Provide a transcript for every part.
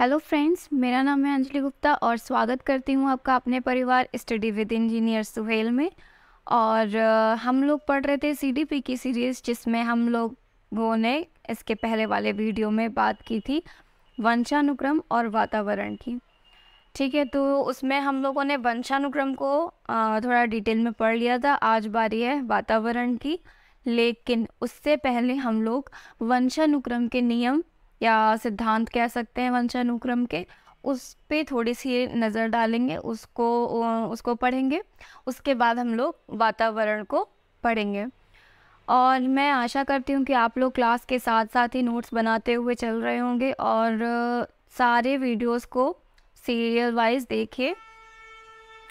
hello friends मेरा नाम है अंजलि गुप्ता और स्वागत करती हूँ आपका अपने परिवार स्टडी विद इंजीनियर सुहेल में और हम लोग पढ़ रहे थे सीडीपी की सीरीज़ जिसमें हम लोगों ने इसके पहले वाले वीडियो में बात की थी वंशानुक्रम और वातावरण की ठीक है तो उसमें हम लोगों ने वंशानुक्रम को थोड़ा डिटेल में पढ़ लिया था आज बारी है वातावरण की लेकिन उससे पहले हम लोग वंशानुक्रम के नियम या सिद्धांत कह सकते हैं वंश अनुक्रम के उस पर थोड़ी सी नज़र डालेंगे उसको उसको पढ़ेंगे उसके बाद हम लोग वातावरण को पढ़ेंगे और मैं आशा करती हूँ कि आप लोग क्लास के साथ साथ ही नोट्स बनाते हुए चल रहे होंगे और सारे वीडियोस को सीरियल वाइज देखिए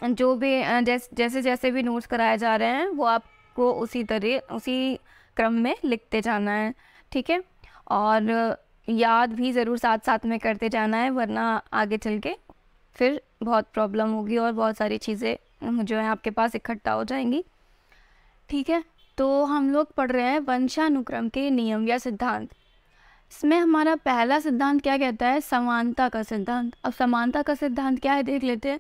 जो भी जैस, जैसे जैसे भी नोट्स कराए जा रहे हैं वो आपको उसी तरह उसी क्रम में लिखते जाना है ठीक है और याद भी ज़रूर साथ साथ में करते जाना है वरना आगे चल के फिर बहुत प्रॉब्लम होगी और बहुत सारी चीज़ें जो है आपके पास इकट्ठा हो जाएंगी ठीक है तो हम लोग पढ़ रहे हैं वंशानुक्रम के नियम या सिद्धांत इसमें हमारा पहला सिद्धांत क्या कहता है समानता का सिद्धांत अब समानता का सिद्धांत क्या है देख लेते हैं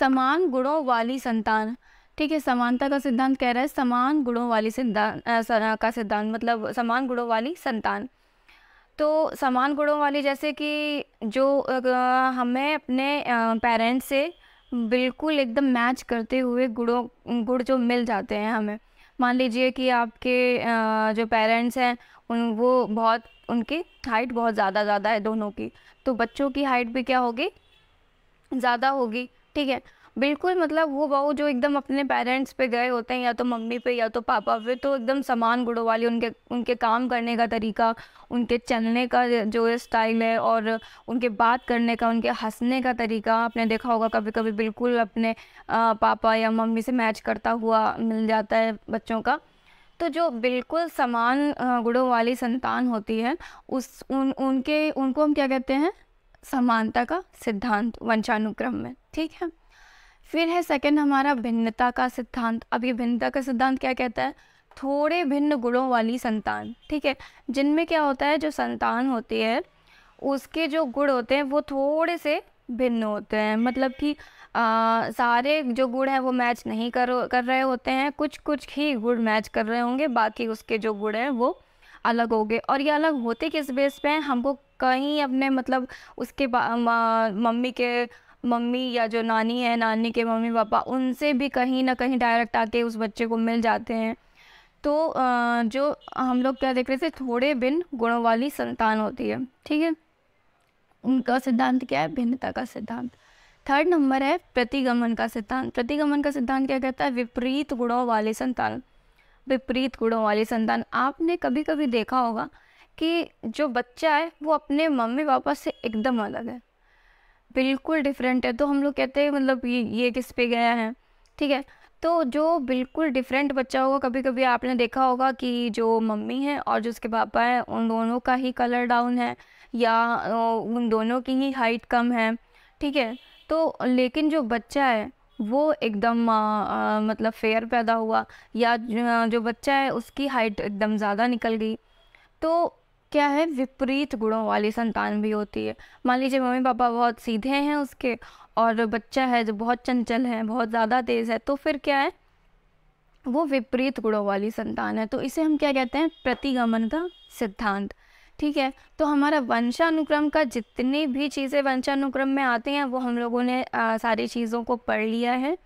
समान गुणों वाली संतान ठीक है समानता का सिद्धांत कह रहा है समान गुणों वाली सिद्धांत का सिद्धांत मतलब समान गुणों वाली संतान तो समान गुणों वाली जैसे कि जो हमें अपने पेरेंट्स से बिल्कुल एकदम मैच करते हुए गुड़ों गुड़ जो मिल जाते हैं हमें मान लीजिए कि आपके जो पेरेंट्स हैं उन वो बहुत उनकी हाइट बहुत ज़्यादा ज़्यादा है दोनों की तो बच्चों की हाइट भी क्या होगी ज़्यादा होगी ठीक है बिल्कुल मतलब वो बहू जो एकदम अपने पेरेंट्स पे गए होते हैं या तो मम्मी पे या तो पापा पे तो एकदम समान गुड़ों वाली उनके उनके काम करने का तरीका उनके चलने का जो स्टाइल है और उनके बात करने का उनके हंसने का तरीका आपने देखा होगा कभी कभी बिल्कुल अपने पापा या मम्मी से मैच करता हुआ मिल जाता है बच्चों का तो जो बिल्कुल समान गुड़ों वाली संतान होती है उस उन उनके उनको हम क्या कहते हैं समानता का सिद्धांत वंशानुक्रम में ठीक है फिर है सेकंड हमारा भिन्नता का सिद्धांत अब ये भिन्नता का सिद्धांत क्या कहता है थोड़े भिन्न गुणों वाली संतान ठीक है जिनमें क्या होता है जो संतान होती है उसके जो गुण होते हैं वो थोड़े से भिन्न होते हैं मतलब कि आ, सारे जो गुण हैं वो मैच नहीं कर कर रहे होते हैं कुछ कुछ ही गुण मैच कर रहे होंगे बाकी उसके जो गुण हैं वो अलग हो गए और ये अलग होते किस बेस पे हैं हमको कहीं अपने मतलब उसके मम्मी के मम्मी या जो नानी है नानी के मम्मी पापा उनसे भी कहीं ना कहीं डायरेक्ट आके उस बच्चे को मिल जाते हैं तो जो हम लोग क्या देख रहे थे थोड़े भिन्न गुणों वाली संतान होती है ठीक है उनका सिद्धांत क्या है भिन्नता का सिद्धांत थर्ड नंबर है प्रतिगमन का सिद्धांत प्रतिगमन का सिद्धांत क्या कहता है विपरीत गुणों वाले संतान विपरीत गुणों वाले संतान आपने कभी कभी देखा होगा कि जो बच्चा है वो अपने मम्मी पापा से एकदम अलग है बिल्कुल डिफरेंट है तो हम लोग कहते हैं मतलब ये ये किस पे गया है ठीक है तो जो बिल्कुल डिफरेंट बच्चा होगा कभी कभी आपने देखा होगा कि जो मम्मी है और जो उसके पापा हैं उन दोनों का ही कलर डाउन है या उन दोनों की ही हाइट कम है ठीक है तो लेकिन जो बच्चा है वो एकदम आ, आ, मतलब फेयर पैदा हुआ या जो बच्चा है उसकी हाइट एकदम ज़्यादा निकल गई तो क्या है विपरीत गुणों वाली संतान भी होती है मान लीजिए मम्मी पापा बहुत सीधे हैं उसके और बच्चा है जो बहुत चंचल है बहुत ज़्यादा तेज़ है तो फिर क्या है वो विपरीत गुणों वाली संतान है तो इसे हम क्या कहते हैं प्रतिगमन का सिद्धांत ठीक है तो हमारा वंशानुक्रम का जितनी भी चीज़ें वंशानुक्रम में आते हैं वो हम लोगों ने आ, सारी चीज़ों को पढ़ लिया है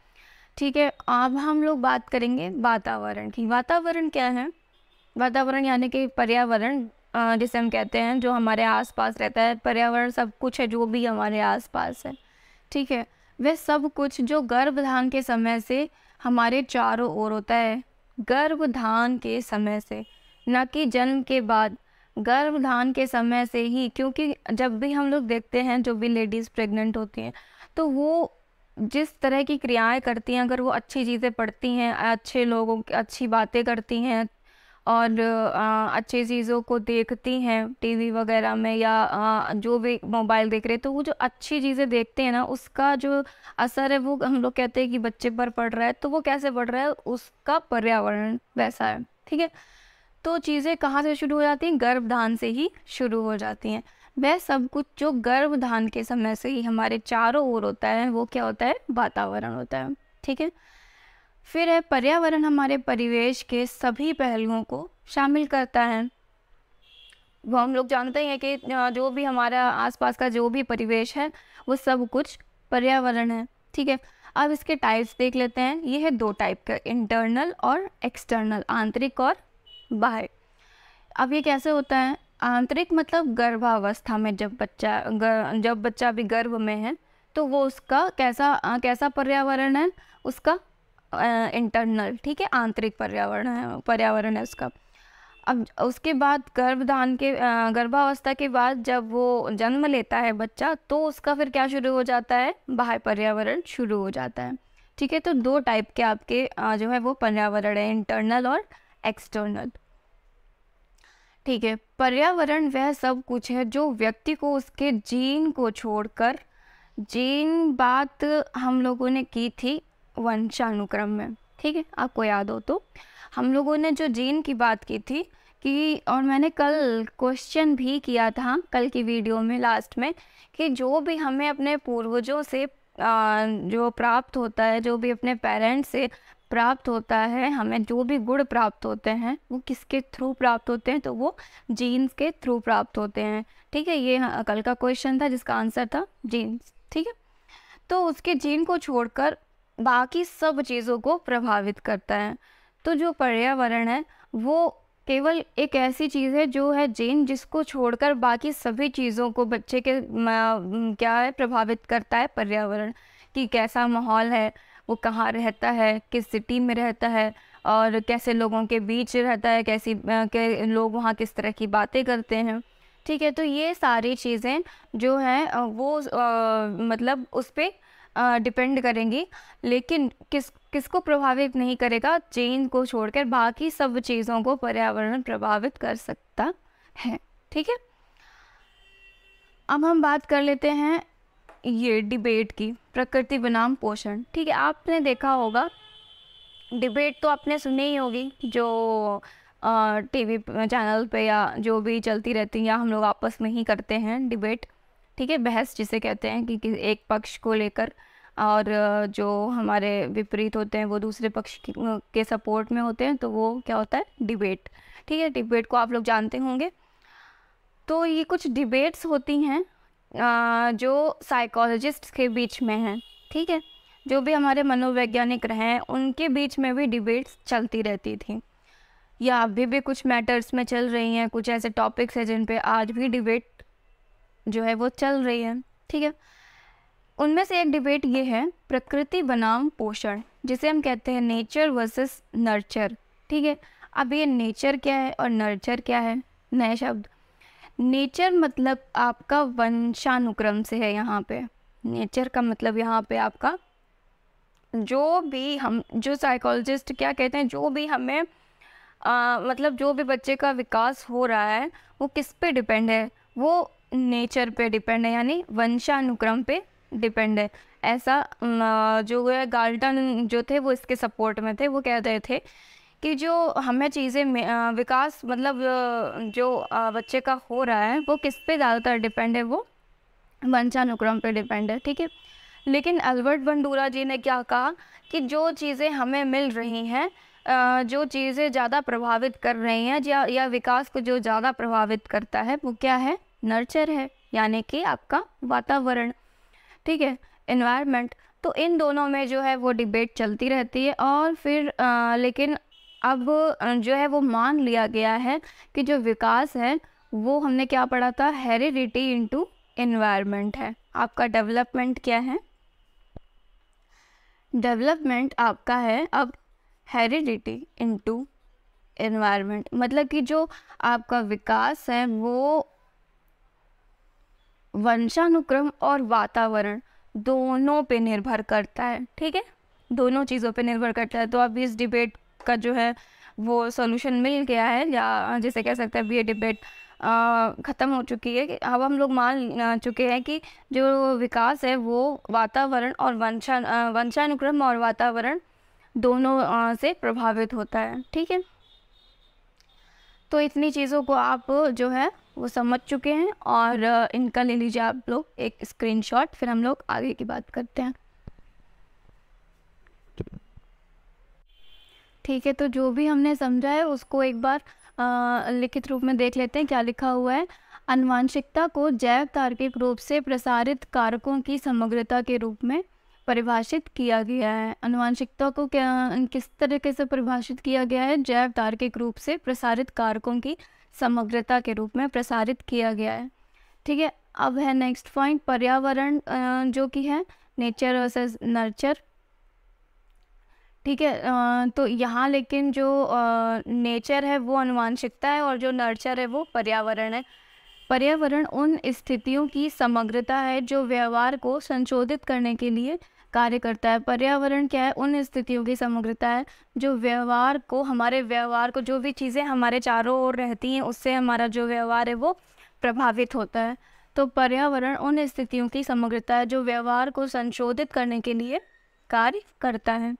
ठीक है अब हम लोग बात करेंगे वातावरण की वातावरण क्या है वातावरण यानी कि पर्यावरण जिसे हम कहते हैं जो हमारे आसपास रहता है पर्यावरण सब कुछ है जो भी हमारे आसपास है ठीक है वह सब कुछ जो गर्भधान के समय से हमारे चारों ओर होता है गर्भधान के समय से न कि जन्म के बाद गर्भधान के समय से ही क्योंकि जब भी हम लोग देखते हैं जो भी लेडीज़ प्रेग्नेंट होती हैं तो वो जिस तरह की क्रियाएं करती हैं अगर वो अच्छी चीज़ें पढ़ती हैं अच्छे लोगों की अच्छी बातें करती हैं और अच्छी चीज़ों को देखती हैं टीवी वगैरह में या जो भी मोबाइल देख रहे हैं तो वो जो अच्छी चीज़ें देखते हैं ना उसका जो असर है वो हम लोग कहते हैं कि बच्चे पर पड़ रहा है तो वो कैसे पड़ रहा है उसका पर्यावरण वैसा है ठीक है तो चीज़ें कहाँ से शुरू हो जाती हैं गर्भधान से ही शुरू हो जाती हैं वह सब कुछ जो गर्भधान के समय से ही हमारे चारों ओर होता है वो क्या होता है वातावरण होता है ठीक है फिर है पर्यावरण हमारे परिवेश के सभी पहलुओं को शामिल करता है वो हम लोग जानते हैं कि जो भी हमारा आसपास का जो भी परिवेश है वो सब कुछ पर्यावरण है ठीक है अब इसके टाइप्स देख लेते हैं ये है दो टाइप का इंटरनल और एक्सटर्नल आंतरिक और बाहर अब ये कैसे होता है आंतरिक मतलब गर्भावस्था में जब बच्चा गर, जब बच्चा अभी गर्भ में है तो वो उसका कैसा कैसा पर्यावरण है उसका इंटरनल ठीक है आंतरिक पर्यावरण है पर्यावरण है उसका अब उसके बाद गर्भधान के गर्भावस्था के बाद जब वो जन्म लेता है बच्चा तो उसका फिर क्या शुरू हो जाता है बाह्य पर्यावरण शुरू हो जाता है ठीक है तो दो टाइप के आपके जो है वो पर्यावरण है इंटरनल और एक्सटर्नल ठीक है पर्यावरण वह सब कुछ है जो व्यक्ति को उसके जीन को छोड़कर जीन बात हम लोगों ने की थी वंशानुक्रम में ठीक है आपको याद हो तो हम लोगों ने जो जीन की बात की थी कि और मैंने कल क्वेश्चन भी किया था कल की वीडियो में लास्ट में कि जो भी हमें अपने पूर्वजों से जो प्राप्त होता है जो भी अपने पेरेंट्स से प्राप्त होता है हमें जो भी गुण प्राप्त होते हैं वो किसके थ्रू प्राप्त होते हैं तो वो जीन्स के थ्रू प्राप्त होते हैं ठीक है ये हाँ, कल का क्वेश्चन था जिसका आंसर था जीन्स ठीक है तो उसके जीन को छोड़कर बाकी सब चीज़ों को प्रभावित करता है तो जो पर्यावरण है वो केवल एक ऐसी चीज़ है जो है जेन जिसको छोड़कर बाकी सभी चीज़ों को बच्चे के क्या है प्रभावित करता है पर्यावरण कि कैसा माहौल है वो कहाँ रहता है किस सिटी में रहता है और कैसे लोगों के बीच रहता है कैसी के लोग वहाँ किस तरह की बातें करते हैं ठीक है तो ये सारी चीज़ें जो हैं वो आ, मतलब उस पर डिपेंड करेंगी लेकिन किस किसको प्रभावित नहीं करेगा चेन को छोड़कर बाकी सब चीज़ों को पर्यावरण प्रभावित कर सकता है ठीक है अब हम बात कर लेते हैं ये डिबेट की प्रकृति बनाम पोषण ठीक है आपने देखा होगा डिबेट तो आपने सुनी ही होगी जो टीवी चैनल पे या जो भी चलती रहती है या हम लोग आपस में ही करते हैं डिबेट ठीक है बहस जिसे कहते हैं कि, कि एक पक्ष को लेकर और जो हमारे विपरीत होते हैं वो दूसरे पक्ष के सपोर्ट में होते हैं तो वो क्या होता है डिबेट ठीक है डिबेट को आप लोग जानते होंगे तो ये कुछ डिबेट्स होती हैं जो साइकोलॉजिस्ट्स के बीच में हैं ठीक है जो भी हमारे मनोवैज्ञानिक रहे हैं उनके बीच में भी डिबेट्स चलती रहती थी या अभी भी कुछ मैटर्स में चल रही हैं कुछ ऐसे टॉपिक्स हैं जिन पे आज भी डिबेट जो है वो चल रही है ठीक है उनमें से एक डिबेट ये है प्रकृति बनाम पोषण जिसे हम कहते हैं नेचर वर्सेस नर्चर ठीक है अब ये नेचर क्या है और नर्चर क्या है नए शब्द नेचर मतलब आपका वंशानुक्रम से है यहाँ पे नेचर का मतलब यहाँ पे आपका जो भी हम जो साइकोलॉजिस्ट क्या कहते हैं जो भी हमें आ, मतलब जो भी बच्चे का विकास हो रहा है वो किस पे डिपेंड है वो नेचर पे डिपेंड है यानी वंशानुक्रम पे डिपेंड है ऐसा जो है गार्डन जो थे वो इसके सपोर्ट में थे वो कह रहे थे कि जो हमें चीज़ें विकास मतलब जो बच्चे का हो रहा है वो किस पे ज़्यादातर डिपेंड है वो वंशानुक्रम पे डिपेंड है ठीक है लेकिन अल्बर्ट बंडूरा जी ने क्या कहा कि जो चीज़ें हमें मिल रही हैं जो चीज़ें ज़्यादा प्रभावित कर रही हैं या या विकास को जो ज़्यादा प्रभावित करता है वो क्या है नर्चर है यानी कि आपका वातावरण ठीक है इन्वायरमेंट तो इन दोनों में जो है वो डिबेट चलती रहती है और फिर आ, लेकिन अब जो है वो मान लिया गया है कि जो विकास है वो हमने क्या पढ़ा था हेरिडिटी इनटू इन्वायरमेंट है आपका डेवलपमेंट क्या है डेवलपमेंट आपका है अब हेरिडिटी इनटू इन्वायरमेंट मतलब कि जो आपका विकास है वो वंशानुक्रम और वातावरण दोनों पे निर्भर करता है ठीक है दोनों चीज़ों पे निर्भर करता है तो अब इस डिबेट का जो है वो सोल्यूशन मिल गया है या जैसे कह सकते हैं अब ये डिबेट ख़त्म हो चुकी है अब हम लोग मान चुके हैं कि जो विकास है वो वातावरण और वंशा वंशानुक्रम और वातावरण दोनों से प्रभावित होता है ठीक है तो इतनी चीज़ों को आप जो है वो समझ चुके हैं और इनका ले लीजिए आप लोग एक स्क्रीनशॉट फिर हम लोग आगे की बात करते हैं ठीक है तो जो भी हमने समझा है उसको एक बार लिखित रूप में देख लेते हैं क्या लिखा हुआ है अनुवांशिकता को जैव तार्किक रूप से प्रसारित कारकों की समग्रता के रूप में परिभाषित किया गया है अनुवांशिकता को क्या किस तरीके से परिभाषित किया गया है जैव तार्किक रूप से प्रसारित कारकों की समग्रता के रूप में प्रसारित किया गया है ठीक है अब है नेक्स्ट पॉइंट पर्यावरण जो कि है नेचर वर्सेस नर्चर ठीक है तो यहाँ लेकिन जो नेचर है वो अनुवांशिकता है और जो नर्चर है वो पर्यावरण है पर्यावरण उन स्थितियों की समग्रता है जो व्यवहार को संशोधित करने के लिए कार्य करता है पर्यावरण क्या है उन स्थितियों की समग्रता है जो व्यवहार को हमारे व्यवहार को जो भी चीज़ें हमारे चारों ओर रहती हैं उससे हमारा जो व्यवहार है वो प्रभावित होता है तो पर्यावरण उन स्थितियों की समग्रता है जो व्यवहार को संशोधित करने के लिए कार्य करता है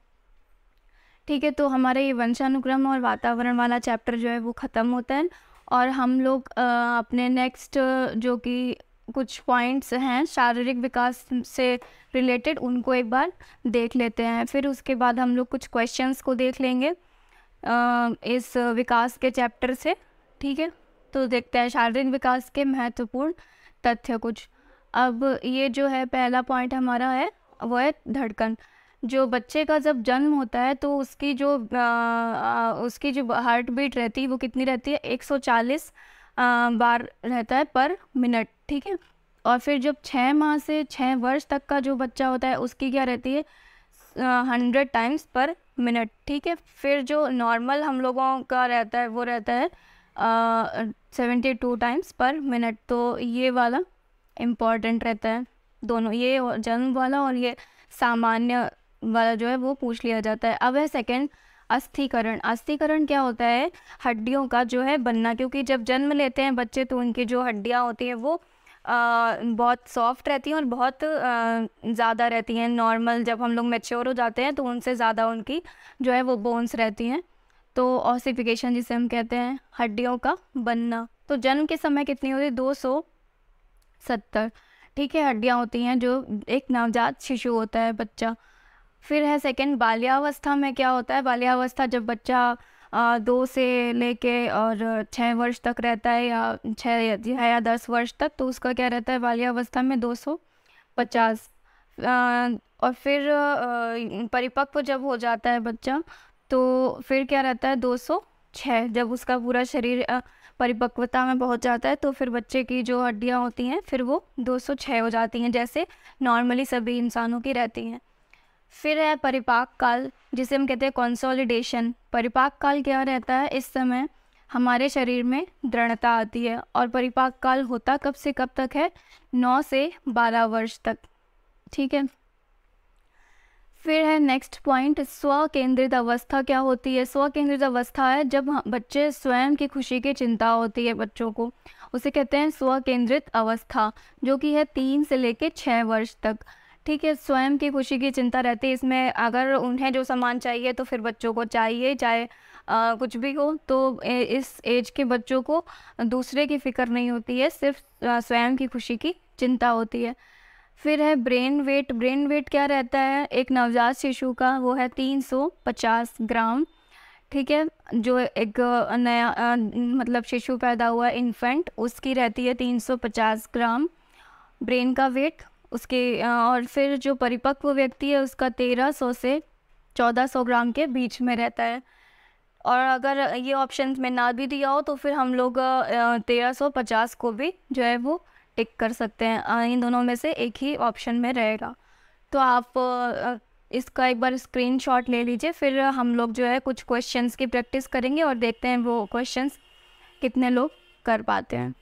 ठीक है तो हमारा ये वंशानुक्रम और वातावरण वाला चैप्टर जो है वो ख़त्म होता है और हम लोग अपने नेक्स्ट जो कि कुछ पॉइंट्स हैं शारीरिक विकास से रिलेटेड उनको एक बार देख लेते हैं फिर उसके बाद हम लोग कुछ क्वेश्चंस को देख लेंगे इस विकास के चैप्टर से ठीक है तो देखते हैं शारीरिक विकास के महत्वपूर्ण तथ्य कुछ अब ये जो है पहला पॉइंट हमारा है वो है धड़कन जो बच्चे का जब जन्म होता है तो उसकी जो आ, उसकी जो हार्ट बीट रहती है वो कितनी रहती है 140 आ, बार रहता है पर मिनट ठीक है और फिर जब छः माह से छः वर्ष तक का जो बच्चा होता है उसकी क्या रहती है हंड्रेड टाइम्स पर मिनट ठीक है फिर जो नॉर्मल हम लोगों का रहता है वो रहता है seventy two times per minute तो ये वाला इम्पॉर्टेंट रहता है दोनों ये जन्म वाला और ये सामान्य वाला जो है वो पूछ लिया जाता है अब है सेकेंड अस्थिकरण अस्थिकरण क्या होता है हड्डियों का जो है बनना क्योंकि जब जन्म लेते हैं बच्चे तो उनकी जो हड्डियाँ होती हैं वो बहुत सॉफ्ट रहती हैं और बहुत ज़्यादा रहती हैं नॉर्मल जब हम लोग मेच्योर हो जाते हैं तो उनसे ज़्यादा उनकी जो है वो बोन्स रहती हैं तो ऑसिफिकेशन जिसे हम कहते हैं हड्डियों का बनना तो जन्म के समय कितनी होती है दो सौ सत्तर ठीक है हड्डियाँ होती हैं जो एक नवजात शिशु होता है बच्चा फिर है सेकेंड बाल्यावस्था में क्या होता है बाल्यावस्था जब बच्चा दो से लेके और छः वर्ष तक रहता है या छः या दस वर्ष तक तो उसका क्या रहता है बाल्यावस्था में दो सौ पचास और फिर परिपक्व जब हो जाता है बच्चा तो फिर क्या रहता है दो सौ छः जब उसका पूरा शरीर परिपक्वता में पहुंच जाता है तो फिर बच्चे की जो हड्डियां होती हैं फिर वो 206 हो जाती हैं जैसे नॉर्मली सभी इंसानों की रहती हैं फिर है परिपाक काल जिसे हम कहते हैं कॉन्सोलिडेशन परिपाक काल क्या रहता है इस समय हमारे शरीर में दृढ़ता आती है और परिपाक काल होता कब से कब तक है नौ से बारह वर्ष तक ठीक है फिर है नेक्स्ट पॉइंट स्व केंद्रित अवस्था क्या होती है स्व केंद्रित अवस्था है जब बच्चे स्वयं की खुशी की चिंता होती है बच्चों को उसे कहते हैं स्व केंद्रित अवस्था जो कि है तीन से लेकर छः वर्ष तक ठीक है स्वयं की खुशी की चिंता रहती है इसमें अगर उन्हें जो सामान चाहिए तो फिर बच्चों को चाहिए चाहे आ, कुछ भी हो तो ए, इस एज के बच्चों को दूसरे की फ़िक्र नहीं होती है सिर्फ स्वयं की खुशी की चिंता होती है फिर है ब्रेन वेट ब्रेन वेट क्या रहता है एक नवजात शिशु का वो है पचास ग्राम ठीक है जो एक नया आ, मतलब शिशु पैदा हुआ इन्फेंट उसकी रहती है पचास ग्राम ब्रेन का वेट उसके और फिर जो परिपक्व व्यक्ति है उसका तेरह सौ से चौदह सौ ग्राम के बीच में रहता है और अगर ये ऑप्शन में ना भी दिया हो तो फिर हम लोग तेरह सौ पचास को भी जो है वो टिक कर सकते हैं इन दोनों में से एक ही ऑप्शन में रहेगा तो आप इसका एक बार स्क्रीन ले लीजिए फिर हम लोग जो है कुछ क्वेश्चंस की प्रैक्टिस करेंगे और देखते हैं वो क्वेश्चंस कितने लोग कर पाते हैं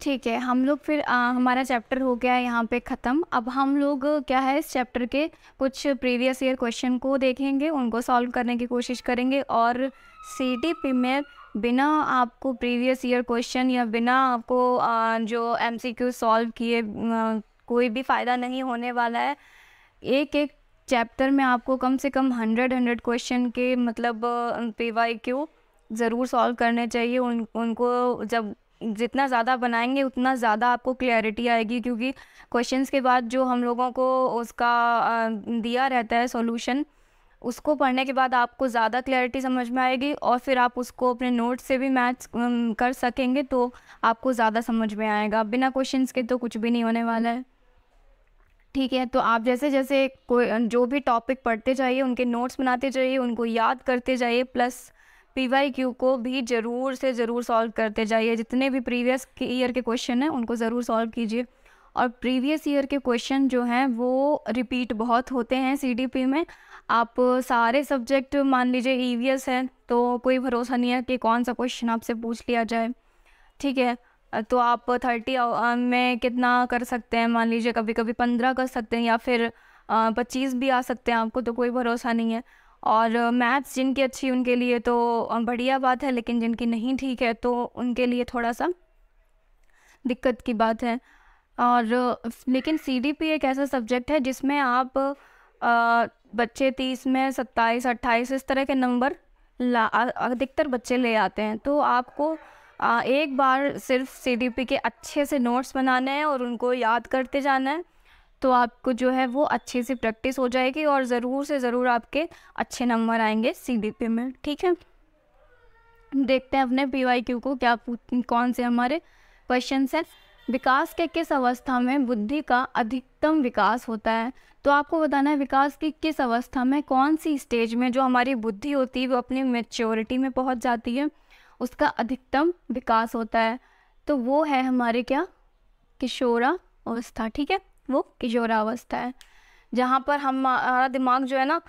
ठीक है हम लोग फिर आ, हमारा चैप्टर हो गया यहाँ पे ख़त्म अब हम लोग क्या है इस चैप्टर के कुछ प्रीवियस ईयर क्वेश्चन को देखेंगे उनको सॉल्व करने की कोशिश करेंगे और सी में बिना आपको प्रीवियस ईयर क्वेश्चन या बिना आपको आ, जो एम सी क्यू सॉल्व किए कोई भी फ़ायदा नहीं होने वाला है एक एक चैप्टर में आपको कम से कम हंड्रेड हंड्रेड क्वेश्चन के मतलब पी वाई क्यू ज़रूर सॉल्व करने चाहिए उन उनको जब जितना ज़्यादा बनाएंगे उतना ज़्यादा आपको क्लैरिटी आएगी क्योंकि क्वेश्चंस के बाद जो हम लोगों को उसका दिया रहता है सॉल्यूशन उसको पढ़ने के बाद आपको ज़्यादा क्लैरिटी समझ में आएगी और फिर आप उसको अपने नोट्स से भी मैच कर सकेंगे तो आपको ज़्यादा समझ में आएगा बिना क्वेश्चन के तो कुछ भी नहीं होने वाला है ठीक है तो आप जैसे जैसे कोई जो भी टॉपिक पढ़ते जाइए उनके नोट्स बनाते जाइए उनको याद करते जाइए प्लस पी को भी ज़रूर से ज़रूर सॉल्व करते जाइए जितने भी प्रीवियस ईयर के क्वेश्चन हैं उनको ज़रूर सॉल्व कीजिए और प्रीवियस ईयर के क्वेश्चन जो हैं वो रिपीट बहुत होते हैं सी में आप सारे सब्जेक्ट मान लीजिए ई e हैं तो कोई भरोसा नहीं है कि कौन सा क्वेश्चन आपसे पूछ लिया जाए ठीक है तो आप थर्टी में कितना कर सकते हैं मान लीजिए कभी कभी पंद्रह कर सकते हैं या फिर पच्चीस भी आ सकते हैं आपको तो कोई भरोसा नहीं है और मैथ्स जिनकी अच्छी उनके लिए तो बढ़िया बात है लेकिन जिनकी नहीं ठीक है तो उनके लिए थोड़ा सा दिक्कत की बात है और लेकिन सी एक ऐसा सब्जेक्ट है जिसमें आप आ, बच्चे तीस में सत्ताईस अट्ठाईस इस तरह के नंबर ला अधिकतर बच्चे ले आते हैं तो आपको आ, एक बार सिर्फ सी के अच्छे से नोट्स बनाने हैं और उनको याद करते जाना है तो आपको जो है वो अच्छे से प्रैक्टिस हो जाएगी और ज़रूर से ज़रूर आपके अच्छे नंबर आएंगे सी में ठीक है देखते हैं अपने पी को क्या कौन से हमारे क्वेश्चन हैं विकास के किस अवस्था में बुद्धि का अधिकतम विकास होता है तो आपको बताना है विकास की किस अवस्था में कौन सी स्टेज में जो हमारी बुद्धि होती है वो अपनी मेच्योरिटी में पहुंच जाती है उसका अधिकतम विकास होता है तो वो है हमारे क्या किशोरा अवस्था ठीक है वो किशोरावस्था है जहाँ पर हम हमारा दिमाग जो है ना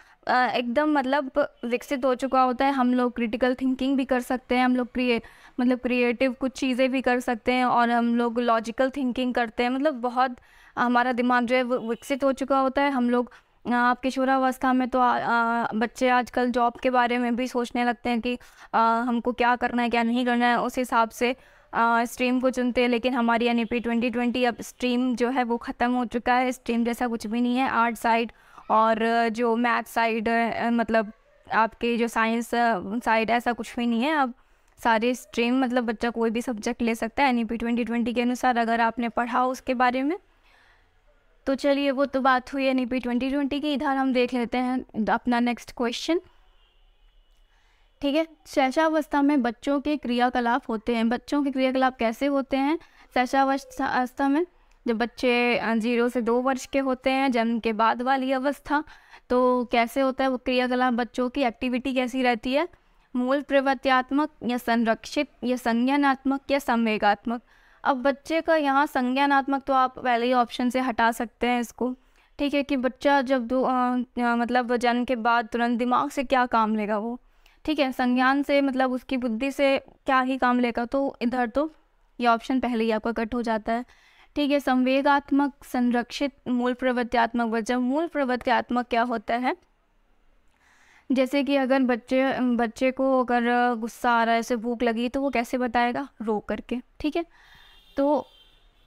एकदम मतलब विकसित हो चुका होता है हम लोग क्रिटिकल थिंकिंग भी कर सकते हैं हम लोग क्रिए मतलब क्रिएटिव कुछ चीज़ें भी कर सकते हैं और हम लोग लॉजिकल थिंकिंग करते हैं मतलब बहुत हमारा दिमाग जो है वो विकसित हो चुका होता है हम लोग आप किशोरावस्था में तो आ, आ, बच्चे आजकल जॉब के बारे में भी सोचने लगते हैं कि आ, हमको क्या करना है क्या नहीं करना है उस हिसाब से स्ट्रीम को चुनते हैं लेकिन हमारी एन पी ट्वेंटी ट्वेंटी अब स्ट्रीम जो है वो ख़त्म हो चुका है स्ट्रीम जैसा कुछ भी नहीं है आर्ट साइड और जो मैथ साइड मतलब आपके जो साइंस साइड ऐसा कुछ भी नहीं है अब सारे स्ट्रीम मतलब बच्चा कोई भी सब्जेक्ट ले सकता है N E P twenty twenty के अनुसार अगर आपने पढ़ा उसके बारे में तो चलिए वो तो बात हुई N E P twenty twenty की इधर हम देख लेते हैं अपना नेक्स्ट क्वेश्चन ठीक है शैशावस्था में बच्चों के क्रियाकलाप होते हैं बच्चों के क्रियाकलाप कैसे होते हैं शैशावस्था में जब बच्चे जीरो से दो वर्ष के होते हैं जन्म के बाद वाली अवस्था तो कैसे होता है वो क्रियाकलाप बच्चों की एक्टिविटी कैसी रहती है मूल प्रवृत्तियात्मक या संरक्षित या संज्ञानात्मक या संवेगात्मक अब बच्चे का यहाँ संज्ञानात्मक तो आप पहले ही ऑप्शन से हटा सकते हैं इसको ठीक है कि बच्चा जब दो आ, मतलब जन्म के बाद तुरंत दिमाग से क्या काम लेगा वो ठीक है संज्ञान से मतलब उसकी बुद्धि से क्या ही काम लेगा तो इधर तो ये ऑप्शन पहले ही आपका कट हो जाता है ठीक है संवेगात्मक संरक्षित मूल प्रवृत्तियात्मक बच्चा मूल प्रवृत्तियात्मक क्या होता है जैसे कि अगर बच्चे बच्चे को अगर गुस्सा आ रहा है ऐसे भूख लगी तो वो कैसे बताएगा रो करके ठीक है तो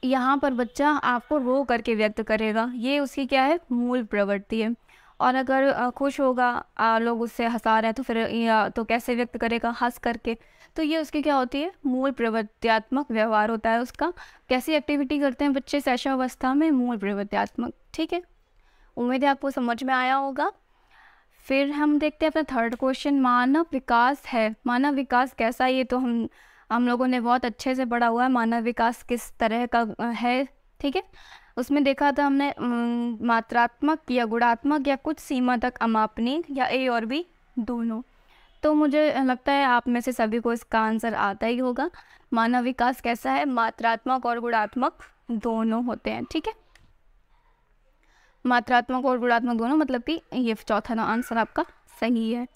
यहाँ पर बच्चा आपको रो करके व्यक्त करेगा ये उसकी क्या है मूल प्रवृत्ति है और अगर खुश होगा लोग उससे हंसा रहे हैं तो फिर तो कैसे व्यक्त करेगा हंस करके तो ये उसकी क्या होती है मूल प्रवृत्तियात्मक व्यवहार होता है उसका कैसी एक्टिविटी करते हैं बच्चे शैशावस्था में मूल प्रवृत्तियात्मक ठीक है उम्मीद है आपको समझ में आया होगा फिर हम देखते हैं अपना थर्ड क्वेश्चन मानव विकास है मानव विकास कैसा ये तो हम हम लोगों ने बहुत अच्छे से पढ़ा हुआ है मानव विकास किस तरह का है ठीक है उसमें देखा था हमने मात्रात्मक या गुणात्मक या कुछ सीमा तक अमापनी या ए और बी दोनों तो मुझे लगता है आप में से सभी को इसका आंसर आता ही होगा मानव विकास कैसा है मात्रात्मक और गुणात्मक दोनों होते हैं ठीक है मात्रात्मक और गुणात्मक दोनों मतलब कि ये चौथा आंसर आपका सही है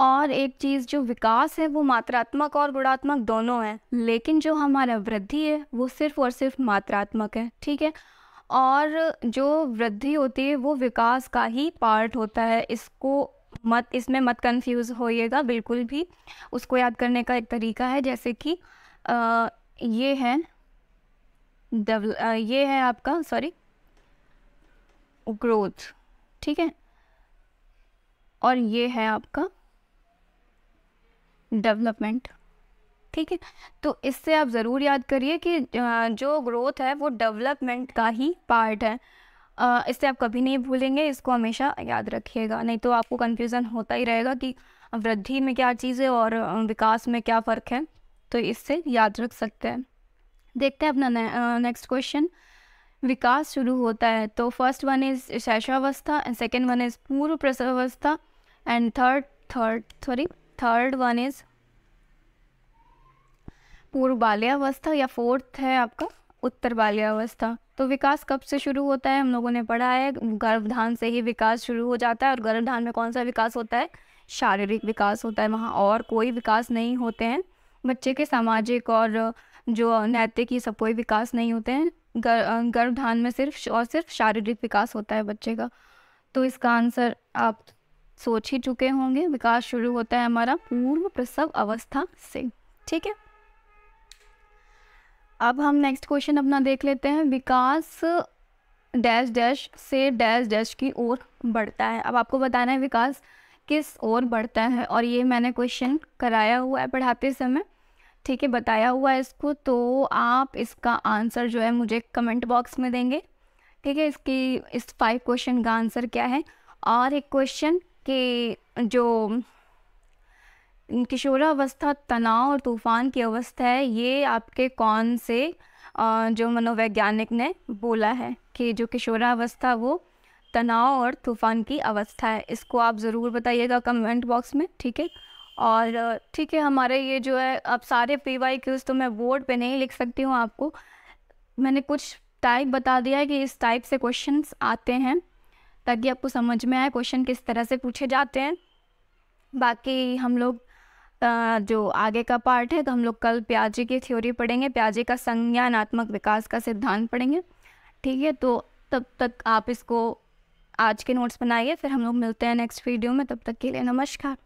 और एक चीज़ जो विकास है वो मात्रात्मक और गुणात्मक दोनों है लेकिन जो हमारा वृद्धि है वो सिर्फ और सिर्फ मात्रात्मक है ठीक है और जो वृद्धि होती है वो विकास का ही पार्ट होता है इसको मत इसमें मत कंफ्यूज होइएगा बिल्कुल भी उसको याद करने का एक तरीका है जैसे कि आ, ये है डेवल ये है आपका सॉरी ग्रोथ ठीक है और ये है आपका डेवलपमेंट ठीक है तो इससे आप ज़रूर याद करिए कि जो ग्रोथ है वो डेवलपमेंट का ही पार्ट है इससे आप कभी नहीं भूलेंगे इसको हमेशा याद रखिएगा नहीं तो आपको कन्फ्यूज़न होता ही रहेगा कि वृद्धि में क्या चीज़ है और विकास में क्या फ़र्क है तो इससे याद रख सकते हैं देखते हैं अपना नेक्स्ट क्वेश्चन विकास शुरू होता है तो फर्स्ट वन इज़ शैशावस्था एंड सेकेंड वन इज़ पूर्व प्रसवावस्था and third third sorry third one is पूर्व बाल्यावस्था या फोर्थ है आपका उत्तर बाल्यावस्था तो विकास कब से शुरू होता है हम लोगों ने पढ़ा है गर्भधान से ही विकास शुरू हो जाता है और गर्भधान में कौन सा विकास होता है शारीरिक विकास होता है वहाँ और कोई विकास नहीं होते हैं बच्चे के सामाजिक और जो नैतिक ये सब कोई विकास नहीं होते हैं गर्भधान में सिर्फ और सिर्फ शारीरिक विकास होता है बच्चे का तो इसका आंसर आप सोच ही चुके होंगे विकास शुरू होता है हमारा पूर्व प्रसव अवस्था से ठीक है अब हम नेक्स्ट क्वेश्चन अपना देख लेते हैं विकास डैश डैश से डैश डैश की ओर बढ़ता है अब आपको बताना है विकास किस ओर बढ़ता है और ये मैंने क्वेश्चन कराया हुआ है पढ़ाते समय ठीक है बताया हुआ है इसको तो आप इसका आंसर जो है मुझे कमेंट बॉक्स में देंगे ठीक है इसकी इस फाइव क्वेश्चन का आंसर क्या है और एक क्वेश्चन कि जो किशोरावस्था तनाव और तूफान की अवस्था है ये आपके कौन से जो मनोवैज्ञानिक ने बोला है कि जो किशोरावस्था वो तनाव और तूफान की अवस्था है इसको आप ज़रूर बताइएगा कमेंट बॉक्स में ठीक है और ठीक है हमारे ये जो है अब सारे पी वाई क्यूज तो मैं बोर्ड पे नहीं लिख सकती हूँ आपको मैंने कुछ टाइप बता दिया है कि इस टाइप से क्वेश्चंस आते हैं ताकि आपको समझ में आए क्वेश्चन किस तरह से पूछे जाते हैं बाकी हम लोग जो आगे का पार्ट है तो हम लोग कल प्याजे की थ्योरी पढ़ेंगे प्याजे का संज्ञानात्मक विकास का सिद्धांत पढ़ेंगे ठीक है तो तब तक आप इसको आज के नोट्स बनाइए फिर हम लोग मिलते हैं नेक्स्ट वीडियो में तब तक के लिए नमस्कार